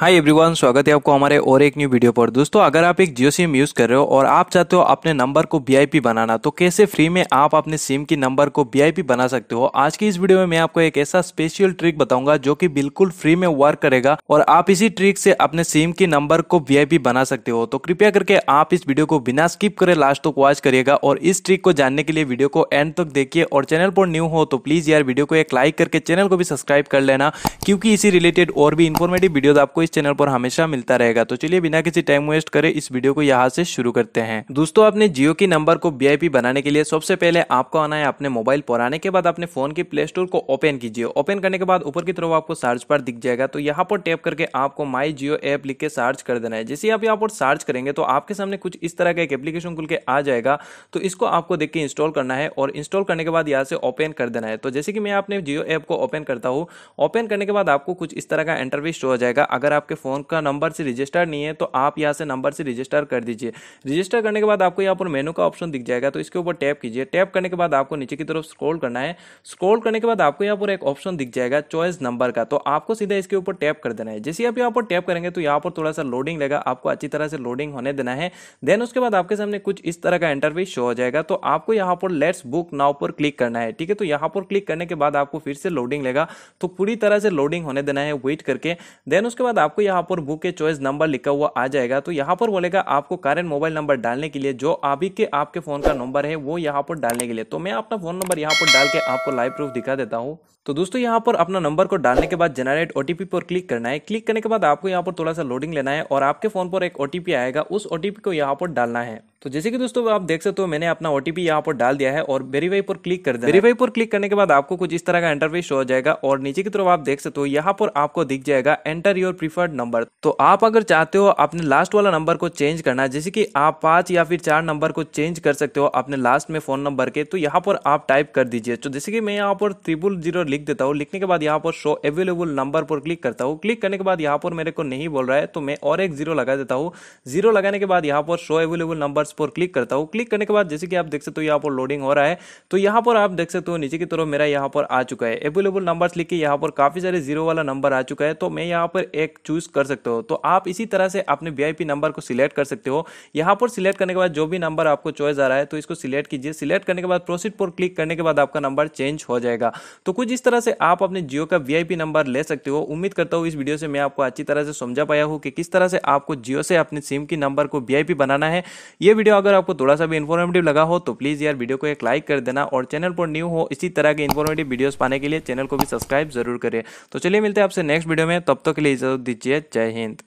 hi everyone स्वागत है आपको हमारे और एक न्यू वीडियो पर दोस्तों अगर आप एक जियो सिम यूज़ कर रहे हो और आप चाहते हो अपने नंबर को वीआईपी बनाना तो कैसे फ्री में आप अपने सिम की नंबर को वीआईपी बना सकते हो आज की इस वीडियो में मैं आपको एक ऐसा स्पेशल ट्रिक बताऊंगा जो कि बिल्कुल फ्री में वर्क करेगा और आप इसी ट्रिक से अपने सिम की नंबर को वीआईपी बना सकते हो तो कृपया करके आप इस वीडियो को बिना स्किप करे लास्ट तक वॉच करिएगा और इस ट्रिक को जानने के लिए वीडियो को एंड तक देखिए और चैनल पर न्यू हो तो प्लीज़ यार वीडियो को एक लाइक करके चैनल को भी सब्सक्राइब कर लेना क्योंकि इसी रिलेटेड और भी इन्फॉर्मेटिव वीडियोज आपको इस चैनल पर हमेशा मिलता रहेगा तो चलिए बिना किसी टाइम वेस्ट करे इस वीडियो को यहाँ से शुरू करते हैं दोस्तों अपने जियो के नंबर को वी बनाने के लिए सबसे पहले आपको आना है अपने मोबाइल पर आने के बाद अपने फोन के प्ले स्टोर को ओपन कीजिए ओपन करने के बाद ऊपर की तरफ आपको सर्च पर दिख जाएगा तो यहाँ पर टैप करके आपको माई जियो ऐप लिख के सर्च कर देना है जैसे आप यहाँ पर सर्च करेंगे तो आपके सामने कुछ इस तरह का एक एप्लीकेशन खुल के आ जाएगा तो इसको आपको देख के इंस्टॉल करना है और इंस्टॉल करने के बाद यहाँ से ओपन कर देना है तो जैसे कि मैं अपने जियो ऐप को ओपन करता हूँ ओपन करने के बाद आपको कुछ इस तरह का इंटरव्यू शो हो जाएगा अगर आपके फ़ोन का नंबर से रजिस्टर नहीं है तो आप यहाँ से नंबर से रजिस्टर कर दीजिए रजिस्टर करने के बाद आपको यहाँ पर मेनू का ऑप्शन दिख जाएगा तो इसके ऊपर टैप कीजिए टैप करने के बाद आपको नीचे की तरफ स्क्रॉल करना है स्क्रॉल करने के बाद आपको यहाँ पर एक ऑप्शन दिख जाएगा चॉइस नंबर का तो आपको सीधा इसके ऊपर टैप कर देना है जैसे आप यहाँ पर टैप करेंगे तो यहाँ पर थोड़ा सा लोडिंग लेगा आपको अच्छी तरह से लोडिंग होने देना है देन उसके बाद आपके सामने कुछ इस तरह का इंटरव्यू शो हो जाएगा तो आपको यहाँ पर लेट्स बुक नाउ पर क्लिक करना है ठीक है तो यहाँ पर क्लिक करने के बाद आपको फिर से लोडिंग लेगा तो पूरी तरह से लोडिंग होने देना है वेट करके देन उसके बाद आपको यहाँ पर बुक के चॉइस नंबर लिखा हुआ आ जाएगा तो यहाँ पर बोलेगा आपको करेंट मोबाइल नंबर डालने के लिए जो अभी के आपके फ़ोन का नंबर है वो यहाँ पर डालने के लिए तो मैं अपना फ़ोन नंबर यहाँ पर डाल के आपको लाइव प्रूफ दिखा देता हूँ तो दोस्तों यहाँ पर अपना नंबर को डालने के बाद जनरेट ओटीपी पर क्लिक करना है क्लिक करने के बाद आपको यहाँ पर थोड़ा सा लोडिंग लेना है और आपके फ़ोन पर एक ओटीपी आएगा उस ओटीपी को यहाँ पर डालना है तो जैसे कि दोस्तों आप देख सकते हो मैंने अपना ओटीपी यहाँ पर डाल दिया है और वेरीफाई पर क्लिक कर दिया वेरीफाई पर क्लिक करने के बाद आपको कुछ इस तरह का इंटरव्यू शो हो जाएगा और नीचे की तरफ आप देख सकते हो यहाँ पर आपको दिख जाएगा एंटर योर प्रीफर्ड नंबर तो आप अगर चाहते हो अपने लास्ट वाला नंबर को चेंज करना जैसे कि आप पांच या फिर चार नंबर को चेंज कर सकते हो अपने लास्ट में फोन नंबर के तो यहाँ पर आप टाइप कर दीजिए तो जैसे कि मैं यहाँ पर ट्रिपुल जीरो लिख देता हूँ लिखने के बाद यहाँ पर शो अवेलेबल नंबर पर क्लिक करता हूँ क्लिक करने के बाद यहाँ पर मेरे को नहीं बोल रहा है तो मैं और एक जीरो लगा देता हूँ जीरो लगाने के बाद यहाँ पर शो अवेलेबल नंबर इस पर क्लिक करता हूँ क्लिक करने के बाद जैसे कि आप देख सकते हो यहाँ पर लोडिंग हो रहा है तो यहाँ पर आप देख सकते हो नीचे की तरफ मेरा यहाँ पर आ चुका है अवेलेबल नंबर्स लिख के यहाँ पर काफ़ी सारे जीरो वाला नंबर आ चुका है तो मैं यहाँ पर एक चूज कर सकते हो तो आप इसी तरह से अपने वी नंबर को सिलेक्ट कर सकते हो यहाँ पर सिलेक्ट करने के बाद जो भी नंबर आपको चॉइस आ रहा है तो इसको सिलेक्ट कीजिए सिलेक्ट करने के बाद प्रोसीड पर क्लिक करने के बाद आपका नंबर चेंज हो जाएगा तो कुछ इस तरह से आप अपने जियो का वी नंबर ले सकते हो उम्मीद करता हूँ इस वीडियो से मैं आपको अच्छी तरह से समझा पाया हूँ कि किस तरह से आपको जियो से अपने सिम की नंबर को वी बनाना है यह वीडियो अगर आपको थोड़ा सा भी इन्फॉर्मेटिव लगा हो तो प्लीज़ यार वीडियो को एक लाइक कर देना और चैनल पर न्यू हो इसी तरह के इन्फॉर्मेटिव वीडियोस पाने के लिए चैनल को भी सब्सक्राइब जरूर करें तो चलिए मिलते हैं आपसे नेक्स्ट वीडियो में तब तक तो के लिए इजाजत दीजिए जय हिंद